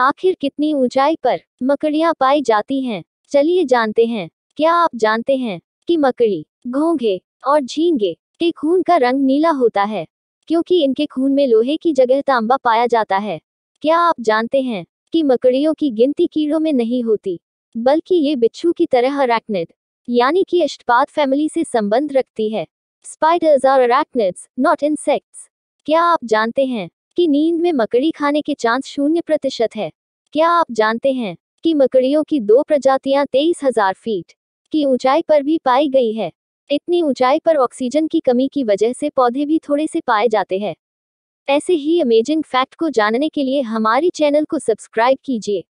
आखिर कितनी ऊंचाई पर मकड़ियां पाई जाती हैं चलिए जानते हैं क्या आप जानते हैं कि मकड़ी घोंघे और झींगे के खून का रंग नीला होता है क्योंकि इनके खून में लोहे की जगह तांबा पाया जाता है क्या आप जानते हैं कि मकड़ियों की गिनती कीड़ों में नहीं होती बल्कि ये बिच्छू की तरह अरैक्निड यानी कि अष्टपात फैमिली से संबंध रखती है spiders are arachnids not insects क्या आप जानते हैं की नींद में मकड़ी खाने के चांस शून्य प्रतिशत है क्या आप जानते हैं कि मकड़ियों की दो प्रजातियां तेईस हजार फीट की ऊंचाई पर भी पाई गई है इतनी ऊंचाई पर ऑक्सीजन की कमी की वजह से पौधे भी थोड़े से पाए जाते हैं ऐसे ही अमेजिंग फैक्ट को जानने के लिए हमारे चैनल को सब्सक्राइब कीजिए